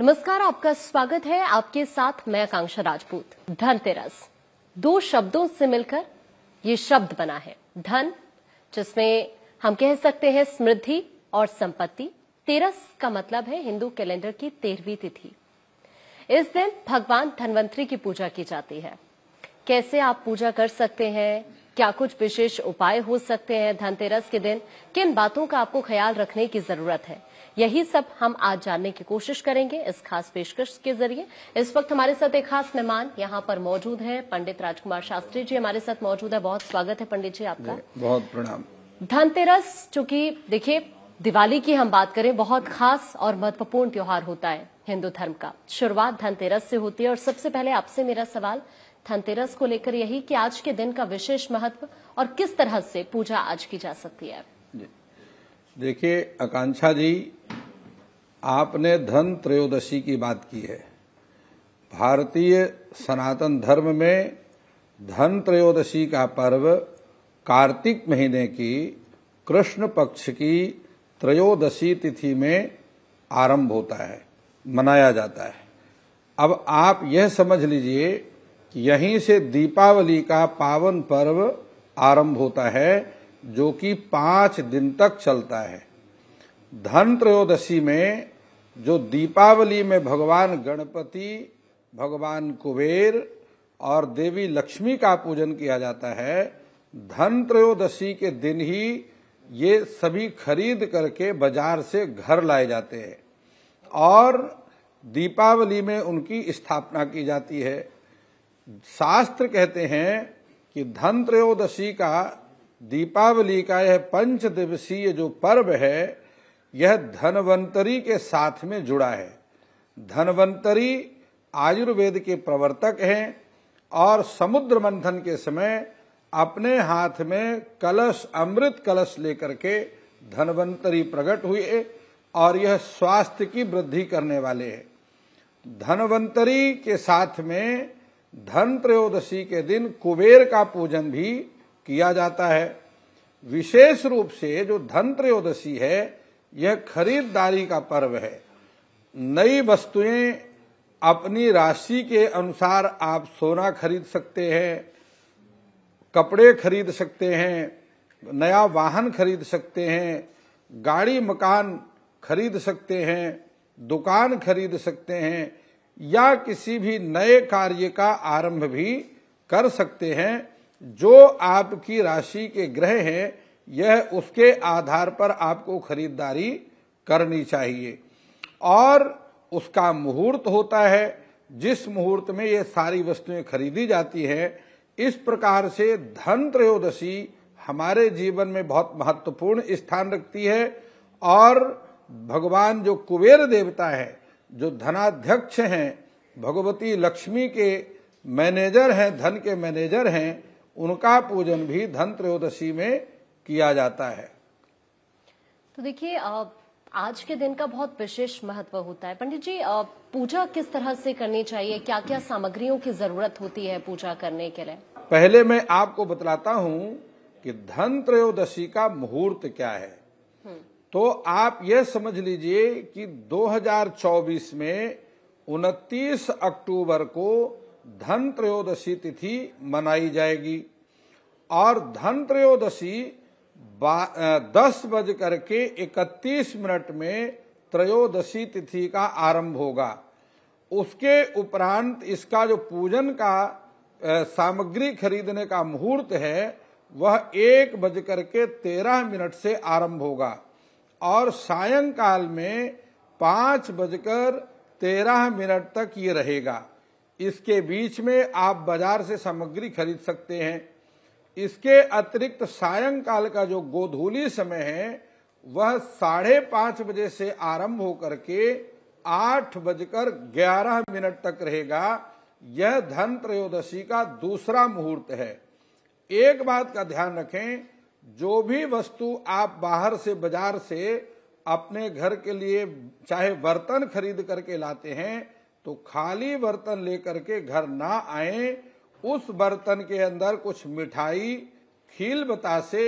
नमस्कार आपका स्वागत है आपके साथ मैं आकांक्षा राजपूत धनतेरस दो शब्दों से मिलकर ये शब्द बना है धन जिसमें हम कह सकते हैं समृद्धि और संपत्ति तेरस का मतलब है हिंदू कैलेंडर की तेरहवीं तिथि इस दिन भगवान धनवंतरी की पूजा की जाती है कैसे आप पूजा कर सकते हैं क्या कुछ विशेष उपाय हो सकते हैं धनतेरस के दिन किन बातों का आपको ख्याल रखने की जरूरत है यही सब हम आज जानने की कोशिश करेंगे इस खास पेशकश के जरिए इस वक्त हमारे साथ एक खास मेहमान यहाँ पर मौजूद है पंडित राजकुमार शास्त्री जी हमारे साथ मौजूद है बहुत स्वागत है पंडित जी आपका बहुत प्रणाम धनतेरस चूंकि देखिये दिवाली की हम बात करें बहुत खास और महत्वपूर्ण त्योहार होता है हिंदू धर्म का शुरुआत धनतेरस से होती है और सबसे पहले आपसे मेरा सवाल धनतेरस को लेकर यही कि आज के दिन का विशेष महत्व और किस तरह से पूजा आज की जा सकती है देखिए आकांक्षा जी आपने धन त्रयोदशी की बात की है भारतीय सनातन धर्म में धन त्रयोदशी का पर्व कार्तिक महीने की कृष्ण पक्ष की त्रयोदशी तिथि में आरंभ होता है मनाया जाता है अब आप यह समझ लीजिए कि यहीं से दीपावली का पावन पर्व आरंभ होता है जो कि पांच दिन तक चलता है धन त्रयोदशी में जो दीपावली में भगवान गणपति भगवान कुबेर और देवी लक्ष्मी का पूजन किया जाता है धन त्रयोदशी के दिन ही ये सभी खरीद करके बाजार से घर लाए जाते हैं और दीपावली में उनकी स्थापना की जाती है शास्त्र कहते हैं कि धन त्रयोदशी का दीपावली का यह पंच दिवसीय जो पर्व है यह धनवंतरी के साथ में जुड़ा है धनवंतरी आयुर्वेद के प्रवर्तक हैं और समुद्र मंथन के समय अपने हाथ में कलश अमृत कलश लेकर के धनवंतरी प्रकट हुए और यह स्वास्थ्य की वृद्धि करने वाले हैं धनवंतरी के साथ में धन त्रयोदशी के दिन कुबेर का पूजन भी किया जाता है विशेष रूप से जो धन त्रयोदशी है यह खरीददारी का पर्व है नई वस्तुएं अपनी राशि के अनुसार आप सोना खरीद सकते हैं कपड़े खरीद सकते हैं नया वाहन खरीद सकते हैं गाड़ी मकान खरीद सकते हैं दुकान खरीद सकते हैं या किसी भी नए कार्य का आरंभ भी कर सकते हैं जो आपकी राशि के ग्रह हैं यह उसके आधार पर आपको खरीदारी करनी चाहिए और उसका मुहूर्त होता है जिस मुहूर्त में ये सारी वस्तुएं खरीदी जाती है इस प्रकार से धन त्रयोदशी हमारे जीवन में बहुत महत्वपूर्ण स्थान रखती है और भगवान जो कुबेर देवता है जो धनाध्यक्ष हैं भगवती लक्ष्मी के मैनेजर हैं धन के मैनेजर हैं उनका पूजन भी धन त्रयोदशी में किया जाता है तो देखिए आज के दिन का बहुत विशेष महत्व होता है पंडित जी पूजा किस तरह से करनी चाहिए क्या क्या सामग्रियों की जरूरत होती है पूजा करने के लिए पहले मैं आपको बतलाता हूँ कि धन त्रयोदशी का मुहूर्त क्या है हम्म। तो आप ये समझ लीजिए कि 2024 में 29 अक्टूबर को धन त्रयोदशी तिथि मनाई जाएगी और धन त्रयोदशी दस बज करके इकतीस मिनट में त्रयोदशी तिथि का आरंभ होगा उसके उपरांत इसका जो पूजन का सामग्री खरीदने का मुहूर्त है वह एक बज करके तेरह मिनट से आरंभ होगा और सायंकाल में पांच बजकर तेरह मिनट तक ये रहेगा इसके बीच में आप बाजार से सामग्री खरीद सकते हैं इसके अतिरिक्त सायंकाल का जो गोधूली समय है वह साढ़े पांच बजे से आरंभ होकर के आठ बजकर ग्यारह मिनट तक रहेगा यह धन त्रयोदशी का दूसरा मुहूर्त है एक बात का ध्यान रखें जो भी वस्तु आप बाहर से बाजार से अपने घर के लिए चाहे बर्तन खरीद करके लाते हैं तो खाली बर्तन लेकर के घर ना आए उस बर्तन के अंदर कुछ मिठाई खील बतासे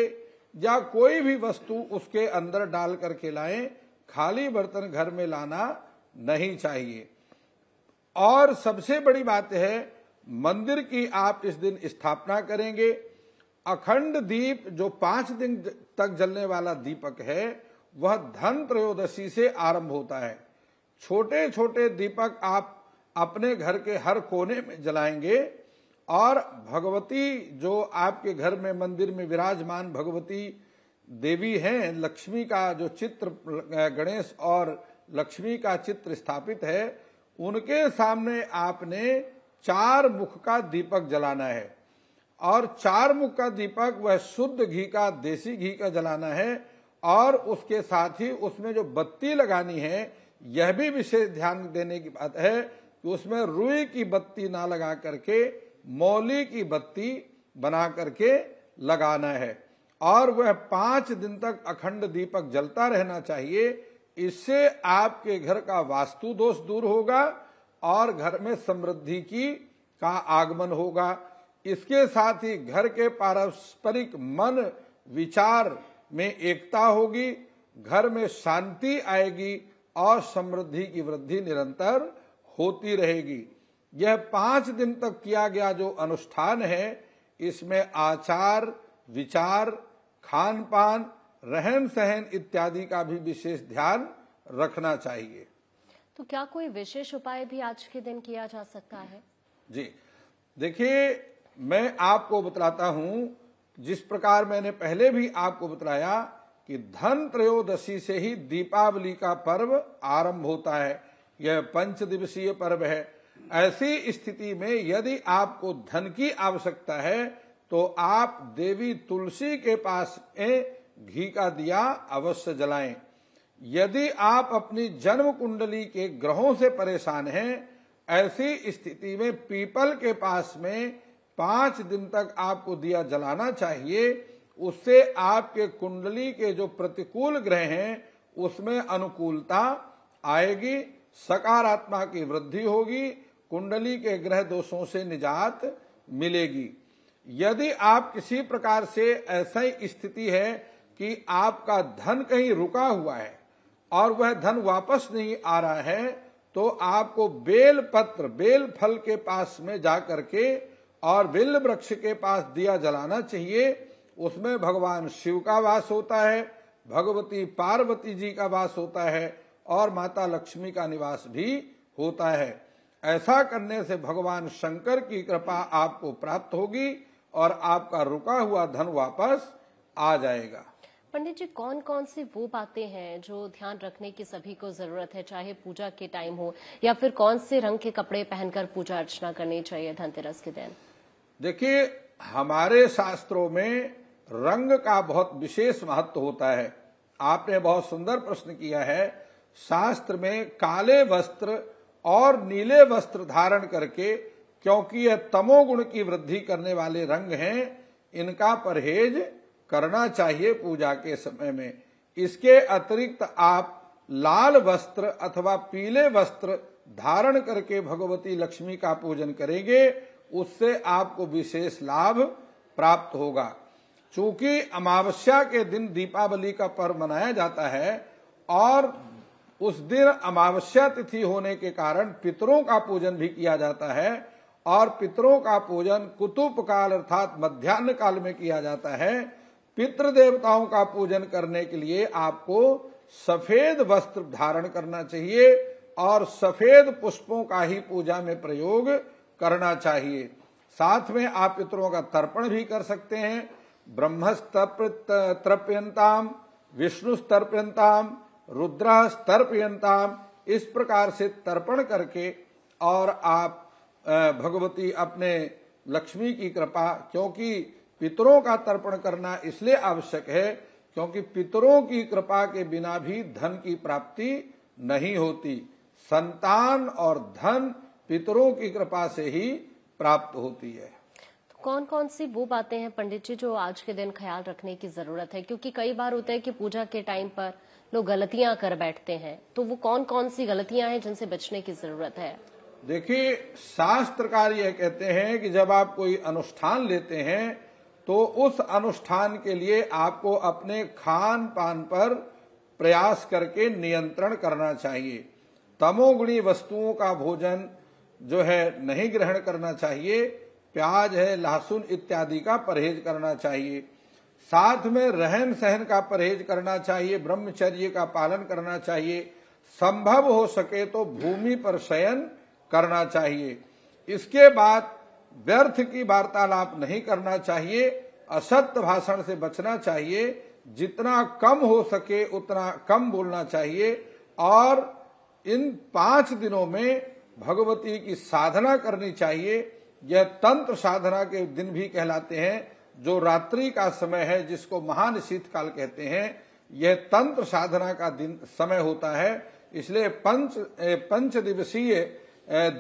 या कोई भी वस्तु उसके अंदर डाल करके लाएं खाली बर्तन घर में लाना नहीं चाहिए और सबसे बड़ी बात है मंदिर की आप इस दिन स्थापना करेंगे अखंड दीप जो पांच दिन तक जलने वाला दीपक है वह धन त्रयोदशी से आरंभ होता है छोटे छोटे दीपक आप अपने घर के हर कोने में जलाएंगे और भगवती जो आपके घर में मंदिर में विराजमान भगवती देवी हैं लक्ष्मी का जो चित्र गणेश और लक्ष्मी का चित्र स्थापित है उनके सामने आपने चार मुख का दीपक जलाना है और चार मुख का दीपक वह शुद्ध घी का देसी घी का जलाना है और उसके साथ ही उसमें जो बत्ती लगानी है यह भी विशेष ध्यान देने की बात है कि उसमें रुई की बत्ती ना लगा करके मौली की बत्ती बना करके लगाना है और वह पांच दिन तक अखंड दीपक जलता रहना चाहिए इससे आपके घर का वास्तु दोष दूर होगा और घर में समृद्धि की का आगमन होगा इसके साथ ही घर के पारस्परिक मन विचार में एकता होगी घर में शांति आएगी और समृद्धि की वृद्धि निरंतर होती रहेगी यह पांच दिन तक किया गया जो अनुष्ठान है इसमें आचार विचार खान पान रहन सहन इत्यादि का भी विशेष ध्यान रखना चाहिए तो क्या कोई विशेष उपाय भी आज के दिन किया जा सकता है जी देखिए मैं आपको बतलाता हूं जिस प्रकार मैंने पहले भी आपको बताया कि धन त्रयोदशी से ही दीपावली का पर्व आरंभ होता है यह पंच दिवसीय पर्व है ऐसी स्थिति में यदि आपको धन की आवश्यकता है तो आप देवी तुलसी के पास घी का दिया अवश्य जलाएं यदि आप अपनी जन्म कुंडली के ग्रहों से परेशान हैं ऐसी स्थिति में पीपल के पास में पांच दिन तक आपको दिया जलाना चाहिए उससे आपके कुंडली के जो प्रतिकूल ग्रह हैं उसमें अनुकूलता आएगी सकारात्मा की वृद्धि होगी कुंडली के ग्रह दोषों से निजात मिलेगी यदि आप किसी प्रकार से ही स्थिति है कि आपका धन कहीं रुका हुआ है और वह धन वापस नहीं आ रहा है तो आपको बेल पत्र बेल फल के पास में जा करके और बेल वृक्ष के पास दिया जलाना चाहिए उसमें भगवान शिव का वास होता है भगवती पार्वती जी का वास होता है और माता लक्ष्मी का निवास भी होता है ऐसा करने से भगवान शंकर की कृपा आपको प्राप्त होगी और आपका रुका हुआ धन वापस आ जाएगा पंडित जी कौन कौन सी वो बातें हैं जो ध्यान रखने की सभी को जरूरत है चाहे पूजा के टाइम हो या फिर कौन से रंग के कपड़े पहनकर पूजा अर्चना करनी चाहिए धनतेरस के दिन देखिए हमारे शास्त्रों में रंग का बहुत विशेष महत्व होता है आपने बहुत सुंदर प्रश्न किया है शास्त्र में काले वस्त्र और नीले वस्त्र धारण करके क्योंकि यह तमोगुण की वृद्धि करने वाले रंग हैं इनका परहेज करना चाहिए पूजा के समय में इसके अतिरिक्त आप लाल वस्त्र अथवा पीले वस्त्र धारण करके भगवती लक्ष्मी का पूजन करेंगे उससे आपको विशेष लाभ प्राप्त होगा चूंकि अमावस्या के दिन दीपावली का पर्व मनाया जाता है और उस दिन अमावस्या तिथि होने के कारण पितरों का पूजन भी किया जाता है और पितरों का पूजन कुतुब काल अर्थात मध्यान्ह काल में किया जाता है पितृ देवताओं का पूजन करने के लिए आपको सफेद वस्त्र धारण करना चाहिए और सफेद पुष्पों का ही पूजा में प्रयोग करना चाहिए साथ में आप पितरों का तर्पण भी कर सकते हैं विष्णु विष्णुस्तर्प्यंताम रुद्र तर्पयंताम इस प्रकार से तर्पण करके और आप भगवती अपने लक्ष्मी की कृपा क्योंकि पितरों का तर्पण करना इसलिए आवश्यक है क्योंकि पितरों की कृपा के बिना भी धन की प्राप्ति नहीं होती संतान और धन पितरों की कृपा से ही प्राप्त होती है कौन कौन सी वो बातें हैं पंडित जी जो आज के दिन ख्याल रखने की जरूरत है क्योंकि कई बार होता है कि पूजा के टाइम पर लोग गलतियां कर बैठते हैं तो वो कौन कौन सी गलतियां हैं जिनसे बचने की जरूरत है देखिए शास्त्रकार यह कहते हैं कि जब आप कोई अनुष्ठान लेते हैं तो उस अनुष्ठान के लिए आपको अपने खान पान पर प्रयास करके नियंत्रण करना चाहिए तमोगुणी वस्तुओं का भोजन जो है नहीं ग्रहण करना चाहिए प्याज है लहसुन इत्यादि का परहेज करना चाहिए साथ में रहन सहन का परहेज करना चाहिए ब्रह्मचर्य का पालन करना चाहिए संभव हो सके तो भूमि पर शयन करना चाहिए इसके बाद व्यर्थ की वार्तालाप नहीं करना चाहिए असत्य भाषण से बचना चाहिए जितना कम हो सके उतना कम बोलना चाहिए और इन पांच दिनों में भगवती की साधना करनी चाहिए यह तंत्र साधना के दिन भी कहलाते हैं जो रात्रि का समय है जिसको महान शीतकाल कहते हैं यह तंत्र साधना का दिन समय होता है इसलिए पंच पंच दिवसीय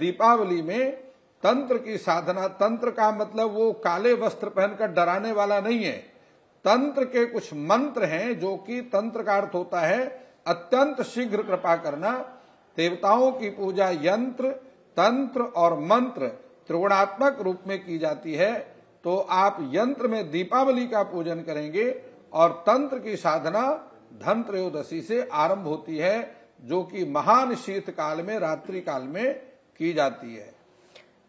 दीपावली में तंत्र की साधना तंत्र का मतलब वो काले वस्त्र पहनकर डराने वाला नहीं है तंत्र के कुछ मंत्र हैं जो कि तंत्र का अर्थ होता है अत्यंत शीघ्र कृपा करना देवताओं की पूजा यंत्र तंत्र और मंत्र त्रिगुणात्मक रूप में की जाती है तो आप यंत्र में दीपावली का पूजन करेंगे और तंत्र की साधना धन त्रयोदशी से आरंभ होती है जो कि महान शीत काल में रात्रि काल में की जाती है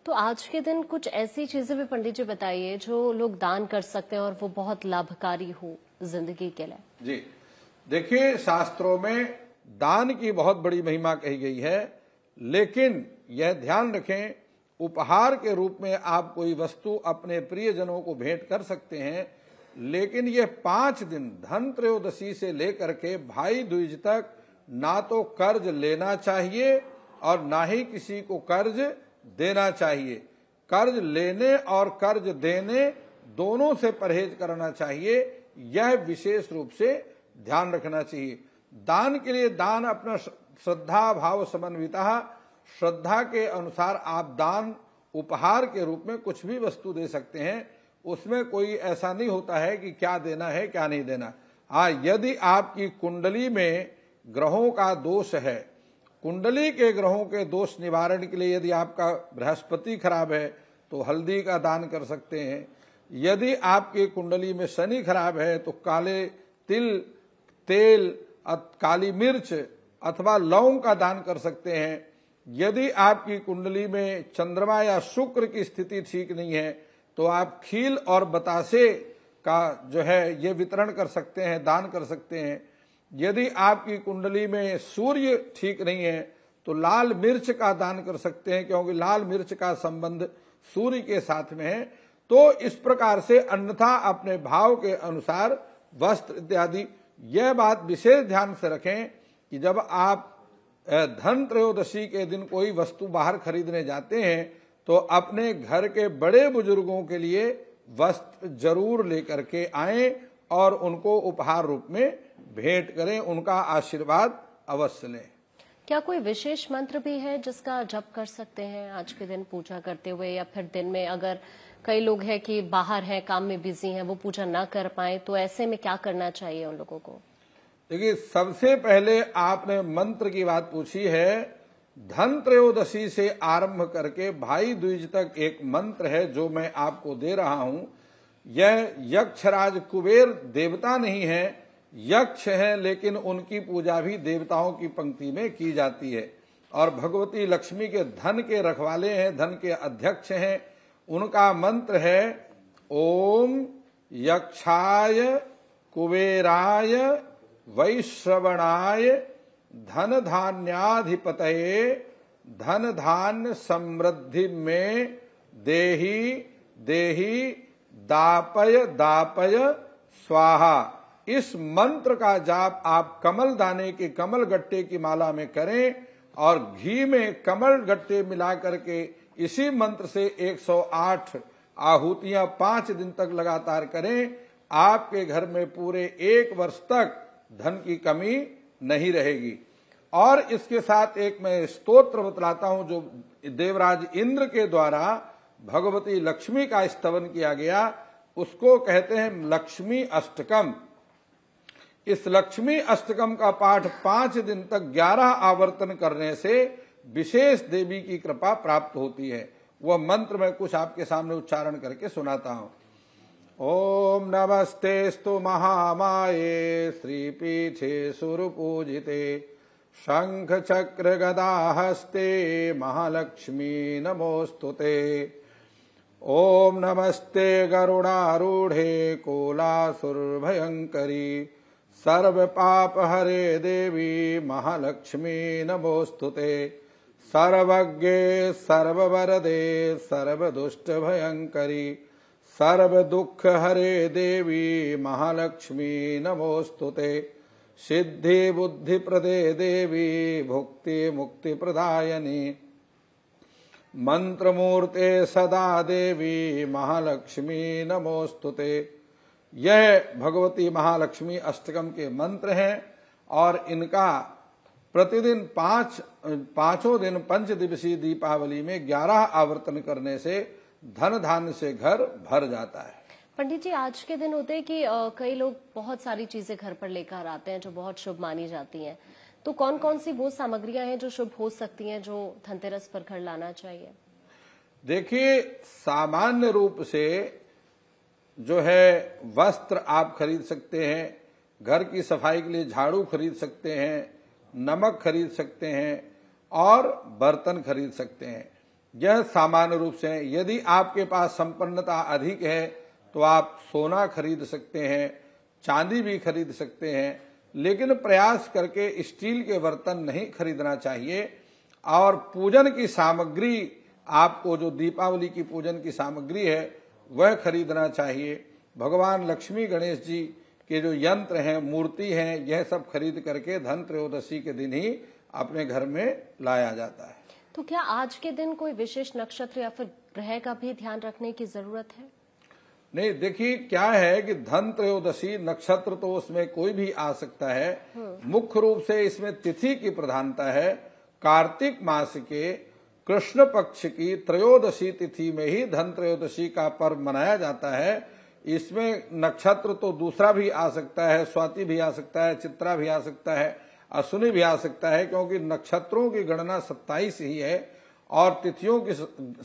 तो आज के दिन कुछ ऐसी चीजें भी पंडित जी बताइए जो लोग दान कर सकते हैं और वो बहुत लाभकारी हो जिंदगी के लिए जी देखिए शास्त्रों में दान की बहुत बड़ी महिमा कही गई है लेकिन यह ध्यान रखें उपहार के रूप में आप कोई वस्तु अपने प्रियजनों को भेंट कर सकते हैं लेकिन ये पांच दिन धन त्रयोदशी से लेकर के भाई द्विज तक ना तो कर्ज लेना चाहिए और ना ही किसी को कर्ज देना चाहिए कर्ज लेने और कर्ज देने दोनों से परहेज करना चाहिए यह विशेष रूप से ध्यान रखना चाहिए दान के लिए दान अपना श्रद्धा भाव समन्विता श्रद्धा के अनुसार आप दान उपहार के रूप में कुछ भी वस्तु दे सकते हैं उसमें कोई ऐसा नहीं होता है कि क्या देना है क्या नहीं देना हा यदि आपकी कुंडली में ग्रहों का दोष है कुंडली के ग्रहों के दोष निवारण के लिए यदि आपका बृहस्पति खराब है तो हल्दी का दान कर सकते हैं यदि आपकी कुंडली में शनि खराब है तो काले तिल तेल काली मिर्च अथवा लौंग का दान कर सकते हैं यदि आपकी कुंडली में चंद्रमा या शुक्र की स्थिति ठीक नहीं है तो आप खील और बतासे का जो है ये वितरण कर सकते हैं दान कर सकते हैं यदि आपकी कुंडली में सूर्य ठीक नहीं है तो लाल मिर्च का दान कर सकते हैं क्योंकि लाल मिर्च का संबंध सूर्य के साथ में है तो इस प्रकार से अन्यथा अपने भाव के अनुसार वस्त्र इत्यादि यह बात विशेष ध्यान से रखें कि जब आप धन त्रयोदशी के दिन कोई वस्तु बाहर खरीदने जाते हैं तो अपने घर के बड़े बुजुर्गों के लिए वस्त्र जरूर लेकर के आए और उनको उपहार रूप में भेंट करें उनका आशीर्वाद अवश्य लें क्या कोई विशेष मंत्र भी है जिसका जप कर सकते हैं आज के दिन पूजा करते हुए या फिर दिन में अगर कई लोग हैं कि बाहर हैं काम में बिजी हैं वो पूजा ना कर पाए तो ऐसे में क्या करना चाहिए उन लोगों को देखिए सबसे पहले आपने मंत्र की बात पूछी है धन त्रयोदशी से आरंभ करके भाई द्विज तक एक मंत्र है जो मैं आपको दे रहा हूं यह यक्षराज कुबेर देवता नहीं है यक्ष है लेकिन उनकी पूजा भी देवताओं की पंक्ति में की जाती है और भगवती लक्ष्मी के धन के रखवाले हैं धन के अध्यक्ष हैं उनका मंत्र है ओम यक्षाय कुबेराय वैश्रवणाय धन धान्याधिपत धन धान्य समृद्धि में देही देही दापय दापय स्वाहा इस मंत्र का जाप आप कमल दाने के कमल गट्टे की माला में करें और घी में कमल गट्टे मिला करके इसी मंत्र से 108 आहूतियां पांच दिन तक लगातार करें आपके घर में पूरे एक वर्ष तक धन की कमी नहीं रहेगी और इसके साथ एक मैं स्तोत्र बतलाता हूं जो देवराज इंद्र के द्वारा भगवती लक्ष्मी का स्तवन किया गया उसको कहते हैं लक्ष्मी अष्टकम इस लक्ष्मी अष्टकम का पाठ पांच दिन तक ग्यारह आवर्तन करने से विशेष देवी की कृपा प्राप्त होती है वह मंत्र मैं कुछ आपके सामने उच्चारण करके सुनाता हूं नमस्ते नमस्तेऽस्तु महामाये श्रीपीठे सुरपूजिते शङ्खचक्रगदाहस्ते महालक्ष्मी नमोऽस्तु ते ॐ नमस्ते गरुडारूढे कोलासुरभयङ्करी हरे देवी महालक्ष्मी नमोऽस्तु ते सर्वज्ञे सर्ववरदे सर्वदुष्टभयङ्करी सर्व दुख हरे देवी महालक्ष्मी नमोस्तुते सिद्धि बुद्धि प्रदे देवी भुक्ति मुक्ति प्रदायनी मंत्रमूर्ते सदा देवी महालक्ष्मी नमोस्तुते यह भगवती महालक्ष्मी अष्टकम के मंत्र हैं और इनका प्रतिदिन पांच पांचों दिन पंच दिवसीय दीपावली में ग्यारह आवर्तन करने से धन धान से घर भर जाता है पंडित जी आज के दिन होते हैं कि आ, कई लोग बहुत सारी चीजें घर पर लेकर आते हैं जो बहुत शुभ मानी जाती हैं तो कौन कौन सी वो सामग्रियां हैं जो शुभ हो सकती हैं जो धनतेरस पर घर लाना चाहिए देखिए सामान्य रूप से जो है वस्त्र आप खरीद सकते हैं घर की सफाई के लिए झाड़ू खरीद सकते हैं नमक खरीद सकते हैं और बर्तन खरीद सकते हैं यह सामान्य रूप से यदि आपके पास संपन्नता अधिक है तो आप सोना खरीद सकते हैं चांदी भी खरीद सकते हैं लेकिन प्रयास करके स्टील के बर्तन नहीं खरीदना चाहिए और पूजन की सामग्री आपको जो दीपावली की पूजन की सामग्री है वह खरीदना चाहिए भगवान लक्ष्मी गणेश जी के जो यंत्र हैं मूर्ति हैं यह सब खरीद करके धन त्रयोदशी के दिन ही अपने घर में लाया जाता है तो क्या आज के दिन कोई विशेष नक्षत्र या फिर ग्रह का भी ध्यान रखने की जरूरत है नहीं देखिए क्या है कि धन त्रयोदशी नक्षत्र तो उसमें कोई भी आ सकता है हम्म। मुख्य रूप से इसमें तिथि की प्रधानता है कार्तिक मास के कृष्ण पक्ष की त्रयोदशी तिथि में ही धन त्रयोदशी का पर्व मनाया जाता है इसमें नक्षत्र तो दूसरा भी आ सकता है स्वाति भी आ सकता है चित्रा भी आ सकता है असुनी भी आ सकता है क्योंकि नक्षत्रों की गणना सत्ताईस ही है और तिथियों की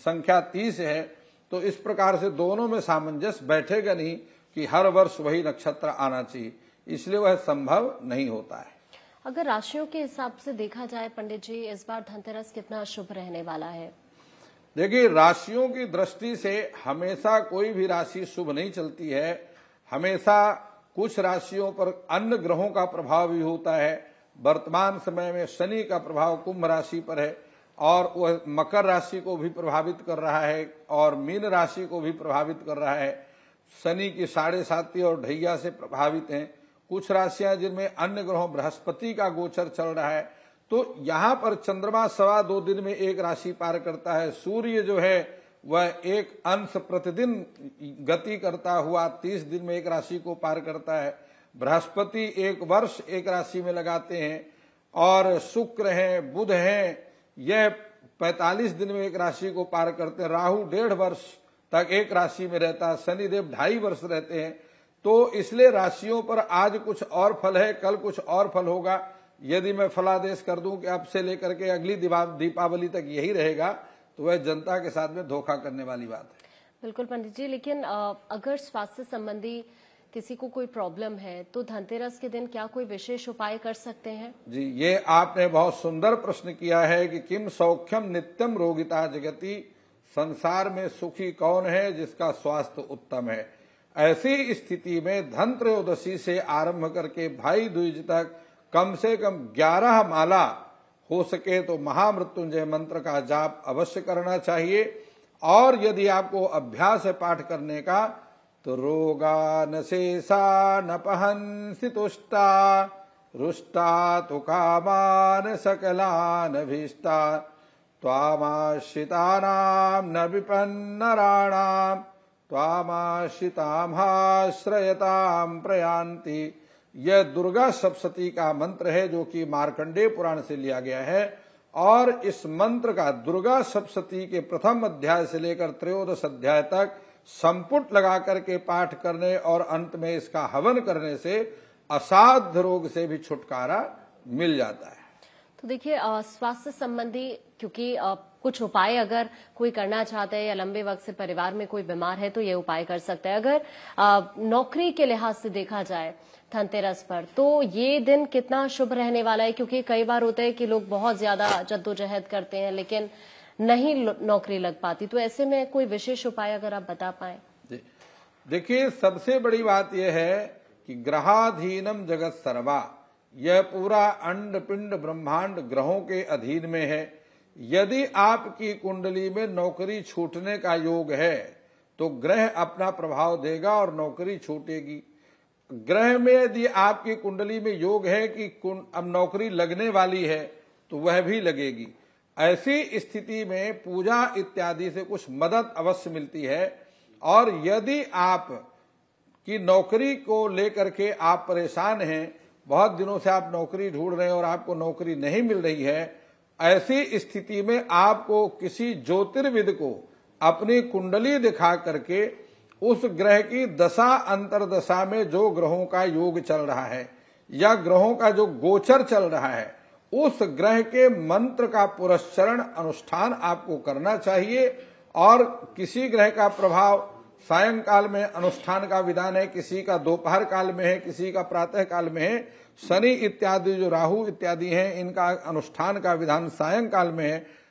संख्या तीस है तो इस प्रकार से दोनों में सामंजस्य बैठेगा नहीं कि हर वर्ष वही नक्षत्र आना चाहिए इसलिए वह संभव नहीं होता है अगर राशियों के हिसाब से देखा जाए पंडित जी इस बार धनतेरस कितना शुभ रहने वाला है देखिए राशियों की दृष्टि से हमेशा कोई भी राशि शुभ नहीं चलती है हमेशा कुछ राशियों पर अन्य ग्रहों का प्रभाव भी होता है वर्तमान समय में शनि का प्रभाव कुंभ राशि पर है और वह मकर राशि को भी प्रभावित कर रहा है और मीन राशि को भी प्रभावित कर रहा है शनि की साढ़े साथी और ढैया से प्रभावित हैं कुछ राशियां जिनमें अन्य ग्रहों बृहस्पति का गोचर चल रहा है तो यहाँ पर चंद्रमा सवा दो दिन में एक राशि पार करता है सूर्य जो है वह एक अंश प्रतिदिन गति करता हुआ तीस दिन में एक राशि को पार करता है बृहस्पति एक वर्ष एक राशि में लगाते हैं और शुक्र हैं बुध हैं यह 45 दिन में एक राशि को पार करते हैं राहु डेढ़ वर्ष तक एक राशि में रहता है शनिदेव ढाई वर्ष रहते हैं तो इसलिए राशियों पर आज कुछ और फल है कल कुछ और फल होगा यदि मैं फलादेश कर दूं कि अब से लेकर के अगली दीपावली तक यही रहेगा तो वह जनता के साथ में धोखा करने वाली बात है बिल्कुल पंडित जी लेकिन अगर स्वास्थ्य संबंधी किसी को कोई प्रॉब्लम है तो धनतेरस के दिन क्या कोई विशेष उपाय कर सकते हैं जी ये आपने बहुत सुंदर प्रश्न किया है कि किम सौख्यम नित्यम रोगिता जगति संसार में सुखी कौन है जिसका स्वास्थ्य उत्तम है ऐसी स्थिति में धन त्रयोदशी से आरंभ करके भाई द्विज तक कम से कम ग्यारह माला हो सके तो महामृत्युंजय मंत्र का जाप अवश्य करना चाहिए और यदि आपको अभ्यास है पाठ करने का तो पहंसी तुष्टा रुष्टा तु तो कामान् सकलानभीष्टा त्वामाश्रितानां न विपन्नराणां त्वामाश्रितामाश्रयतां प्रयान्ति यह दुर्गा सप्शती का मंत्र है जो कि मार्कंडेय पुराण से लिया गया है और इस मंत्र का दुर्गा सप्शती के प्रथम अध्याय से लेकर त्रयोदश अध्याय तक संपुट लगा करके पाठ करने और अंत में इसका हवन करने से असाध्य रोग से भी छुटकारा मिल जाता है तो देखिए स्वास्थ्य संबंधी क्योंकि कुछ उपाय अगर कोई करना चाहता है या लंबे वक्त से परिवार में कोई बीमार है तो ये उपाय कर सकता है अगर आ, नौकरी के लिहाज से देखा जाए धनतेरस पर तो ये दिन कितना शुभ रहने वाला है क्योंकि कई बार होता है कि लोग बहुत ज्यादा जद्दोजहद करते हैं लेकिन नहीं नौकरी लग पाती तो ऐसे में कोई विशेष उपाय अगर आप बता पाए देखिए सबसे बड़ी बात यह है कि ग्रहाधीनम जगत सर्वा यह पूरा अंड पिंड ब्रह्मांड ग्रहों के अधीन में है यदि आपकी कुंडली में नौकरी छूटने का योग है तो ग्रह अपना प्रभाव देगा और नौकरी छूटेगी ग्रह में यदि आपकी कुंडली में योग है कि अब नौकरी लगने वाली है तो वह भी लगेगी ऐसी स्थिति में पूजा इत्यादि से कुछ मदद अवश्य मिलती है और यदि आप की नौकरी को लेकर के आप परेशान हैं बहुत दिनों से आप नौकरी ढूंढ रहे हैं और आपको नौकरी नहीं मिल रही है ऐसी स्थिति में आपको किसी ज्योतिर्विद को अपनी कुंडली दिखा करके उस ग्रह की दशा अंतरदशा में जो ग्रहों का योग चल रहा है या ग्रहों का जो गोचर चल रहा है उस ग्रह के मंत्र का पुरस्रण अनुष्ठान आपको करना चाहिए और किसी ग्रह का प्रभाव सायंकाल में अनुष्ठान का विधान है किसी का दोपहर काल में है किसी का प्रातः काल में है शनि इत्यादि जो राहु इत्यादि हैं इनका अनुष्ठान का विधान सायंकाल में है